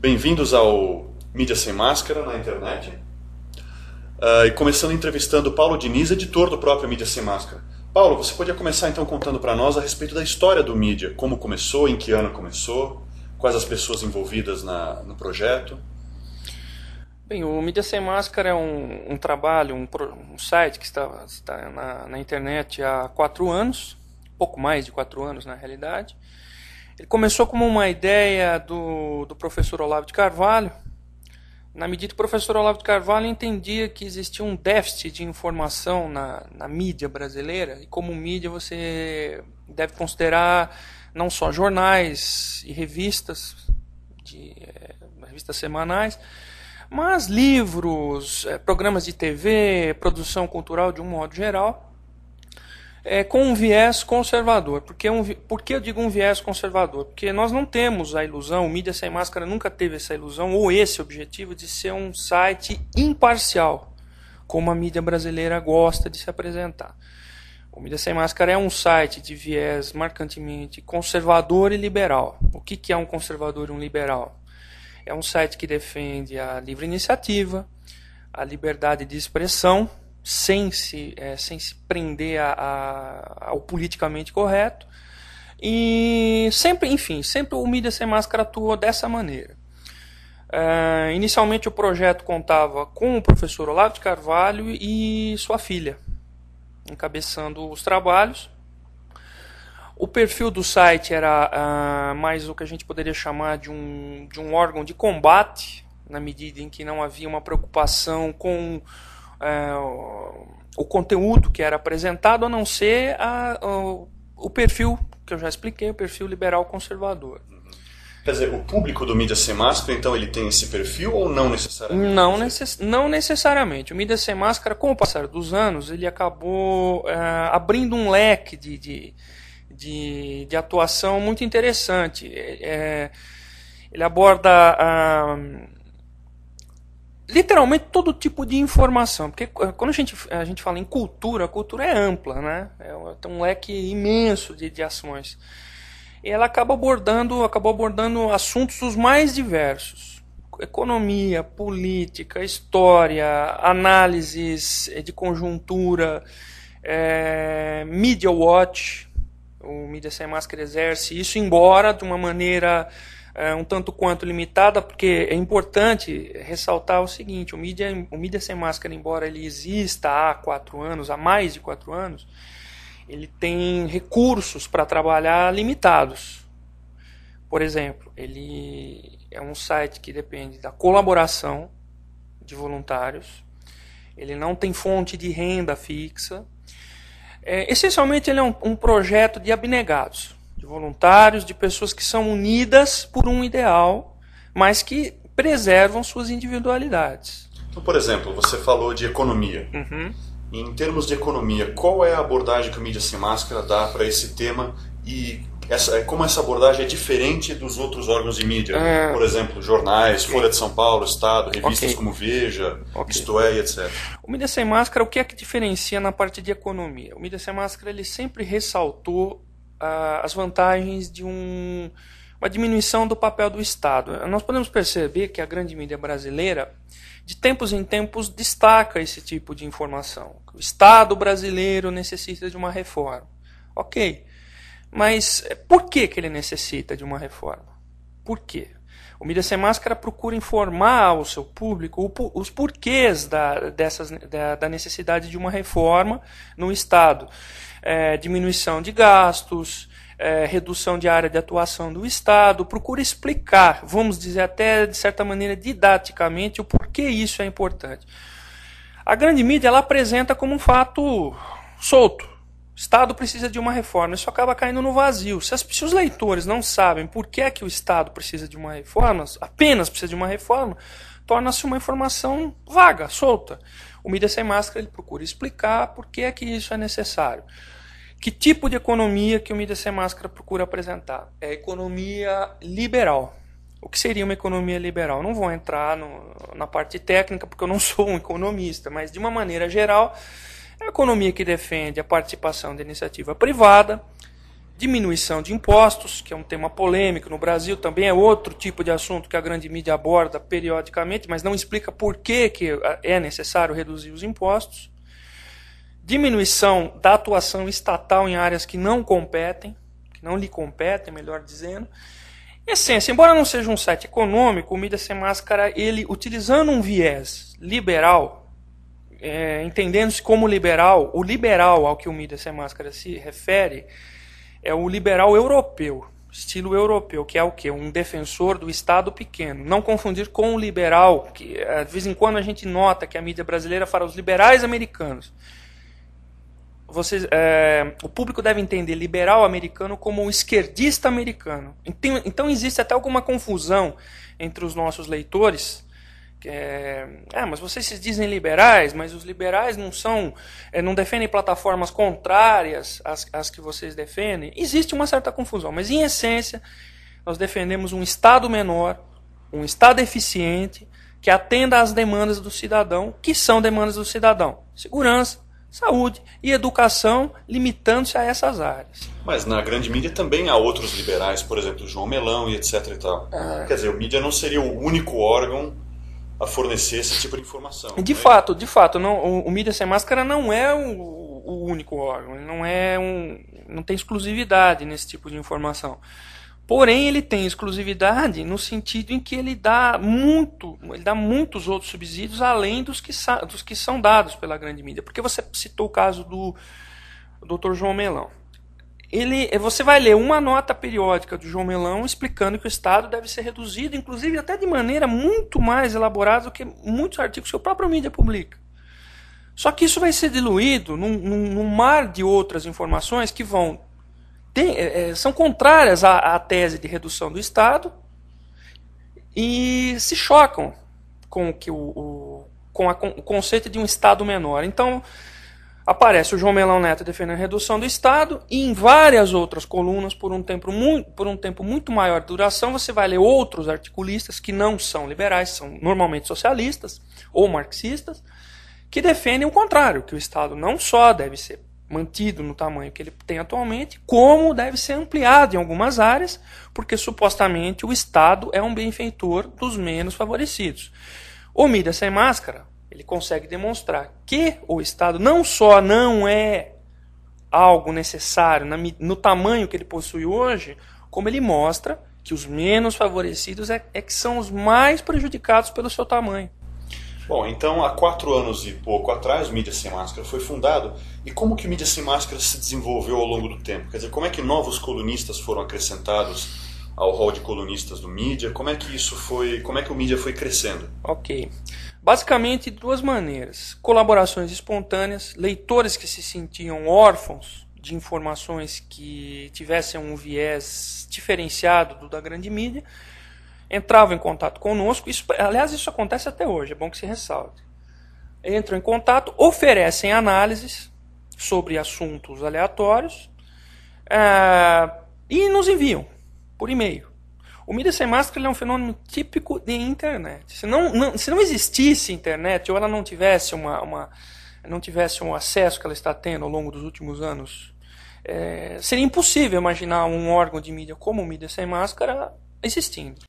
Bem-vindos ao Mídia Sem Máscara na internet. Uh, e começando entrevistando Paulo Diniz, editor do próprio Mídia Sem Máscara. Paulo, você podia começar então contando para nós a respeito da história do mídia, como começou, em que ano começou, quais as pessoas envolvidas na, no projeto. Bem, o Mídia Sem Máscara é um, um trabalho, um, um, site que está, está na, na, internet há quatro anos, pouco mais de quatro anos na realidade, ele começou como uma ideia do, do professor Olavo de Carvalho, na medida que o professor Olavo de Carvalho entendia que existia um déficit de informação na, na mídia brasileira, e como mídia você deve considerar não só jornais e revistas, de, é, revistas semanais, mas livros, é, programas de TV, produção cultural de um modo geral é, com um viés conservador. É por que, um, porque eu digo um viés conservador? Porque nós não temos a ilusão, o Mídia Sem Máscara nunca teve essa ilusão ou esse objetivo de ser um site imparcial, como a mídia brasileira gosta de se apresentar. O Mídia Sem Máscara é um site de viés marcantemente conservador e liberal. O que, que é um conservador e um liberal? É um site que defende a livre iniciativa, a liberdade de expressão sem se, é, sem se prender a, a, ao politicamente correto. E sempre, enfim, sempre o Mídia Sem Máscara atua dessa maneira. É, inicialmente o projeto contava com o professor Olavo de Carvalho e sua filha, encabeçando os trabalhos. O perfil do site era uh, mais o que a gente poderia chamar de um, de um órgão de combate, na medida em que não havia uma preocupação com é, o conteúdo que era apresentado, a não ser a, o, o, perfil que eu já expliquei, o perfil liberal conservador. Uhum. Quer dizer, o público do mídia sem máscara, então, ele tem esse perfil ou não necessariamente? Não, necess não necessariamente. O mídia sem máscara, com o passar dos anos, ele acabou é, abrindo um leque de, de, de, de atuação muito interessante. É, é ele aborda... A, ah, literalmente todo tipo de informação. Porque eh, quando a gente, a gente fala em cultura, a cultura é ampla, né? É, tem é um leque imenso de, de ações. E ela acaba abordando, acabou abordando assuntos os mais diversos. Economia, política, história, análises eh, de conjuntura, é, Media Watch, o Media Sem Máscara exerce isso, embora de uma maneira é, um tanto quanto limitada, porque é importante ressaltar o seguinte: o mídia, o mídia sem máscara, embora ele exista há quatro anos, há mais de quatro anos, ele tem recursos para trabalhar limitados. Por exemplo, ele é um site que depende da colaboração de voluntários, ele não tem fonte de renda fixa. É, essencialmente, ele é um, um projeto de abnegados de voluntários, de pessoas que são unidas por um ideal, mas que preservam suas individualidades. Então, por exemplo, você falou de economia. Uhum. Em termos de economia, qual é a abordagem que o Mídia Sem Máscara dá para esse tema e essa, como essa abordagem é diferente dos outros órgãos de mídia? É. Por exemplo, jornais, Folha de São Paulo, Estado, revistas okay. como Veja, okay. Isto É, etc. O Mídia Sem Máscara, o que é que diferencia na parte de economia? O Mídia Sem Máscara ele sempre ressaltou as vantagens de um, uma diminuição do papel do Estado. Nós podemos perceber que a grande mídia brasileira, de tempos em tempos, destaca esse tipo de informação. O Estado brasileiro necessita de uma reforma. Ok, mas eh, por que, que ele necessita de uma reforma? Por quê? O Mídia Sem Máscara procura informar ao seu público os porquês da, dessas, da, da, necessidade de uma reforma no Estado. É, diminuição de gastos, é, redução de área de atuação do Estado, procura explicar, vamos dizer até de certa maneira didaticamente, o porquê isso é importante. A grande mídia ela apresenta como um fato solto, Estado precisa de uma reforma, isso acaba caindo no vazio. Se, as, se os leitores não sabem por que, é que o Estado precisa de uma reforma, apenas precisa de uma reforma, torna-se uma informação vaga, solta. O Mídia Sem Máscara ele procura explicar por que é que isso é necessário. Que tipo de economia que o Mídia Sem Máscara procura apresentar? É economia liberal. O que seria uma economia liberal? Não vou entrar no, na parte técnica porque eu não sou um economista, mas de uma maneira geral a economia que defende a participação da iniciativa privada, diminuição de impostos, que é um tema polêmico no Brasil, também é outro tipo de assunto que a grande mídia aborda periodicamente, mas não explica por que, que é necessário reduzir os impostos. Diminuição da atuação estatal em áreas que não competem, que não lhe competem, melhor dizendo. Em essência, embora não seja um site econômico, o Mídia Sem Máscara, ele utilizando um viés liberal, é, entendendo-se como liberal, o liberal ao que o mídia Sem Máscara se refere é o liberal europeu, estilo europeu, que é o quê? Um defensor do Estado pequeno. Não confundir com o liberal, que é, de vez em quando a gente nota que a mídia brasileira fala os liberais americanos. Vocês, é, o público deve entender liberal americano como o esquerdista americano. Então, então existe até alguma confusão entre os nossos leitores é, ah, mas vocês se dizem liberais, mas os liberais não são, é, não defendem plataformas contrárias às, às que vocês defendem. Existe uma certa confusão, mas em essência nós defendemos um Estado menor, um Estado eficiente que atenda às demandas do cidadão, que são demandas do cidadão: segurança, saúde e educação, limitando-se a essas áreas. Mas na grande mídia também há outros liberais, por exemplo, João Melão e etc. E tal. Ah. Quer dizer, o mídia não seria o único órgão a fornecer esse tipo de informação. De né? fato, de fato, não, o, o, mídia sem máscara não é o, o único órgão, não é um, não tem exclusividade nesse tipo de informação. Porém, ele tem exclusividade no sentido em que ele dá muito, ele dá muitos outros subsídios além dos que, dos que são dados pela grande mídia. Porque você citou o caso do Dr. João Melão ele, você vai ler uma nota periódica do João Melão explicando que o Estado deve ser reduzido, inclusive até de maneira muito mais elaborada do que muitos artigos que o próprio mídia publica. Só que isso vai ser diluído num, num mar de outras informações que vão tem, é, é, são contrárias à, à tese de redução do Estado e se chocam com que o, o com a, o conceito de um Estado menor. Então, aparece o João Melão Neto defendendo a redução do Estado e em várias outras colunas, por um tempo muito, por um tempo muito maior de duração, você vai ler outros articulistas que não são liberais, são normalmente socialistas ou marxistas, que defendem o contrário, que o Estado não só deve ser mantido no tamanho que ele tem atualmente, como deve ser ampliado em algumas áreas, porque supostamente o Estado é um benfeitor dos menos favorecidos. O Mídia Sem Máscara ele consegue demonstrar que o Estado não só não é algo necessário no tamanho que ele possui hoje, como ele mostra que os menos favorecidos é, é que são os mais prejudicados pelo seu tamanho. Bom, então há quatro anos e pouco atrás o Mídia Sem Máscara foi fundado. E como que o Mídia Sem Máscara se desenvolveu ao longo do tempo? Quer dizer, como é que novos colunistas foram acrescentados ao hall de colunistas do mídia? Como é que isso foi, como é que o mídia foi crescendo? OK. Basicamente duas maneiras: colaborações espontâneas, leitores que se sentiam órfãos de informações que tivessem um viés diferenciado do da grande mídia, entravam em contato conosco. Isso, aliás, isso acontece até hoje, é bom que se ressalte. Entram em contato, oferecem análises sobre assuntos aleatórios é, e nos enviam por e-mail. O mídia sem máscara é um fenômeno típico de internet. Se não, não, se não existisse internet ou ela não tivesse uma, uma não tivesse um acesso que ela está tendo ao longo dos últimos anos, é, seria impossível imaginar um órgão de mídia como o mídia sem máscara existindo.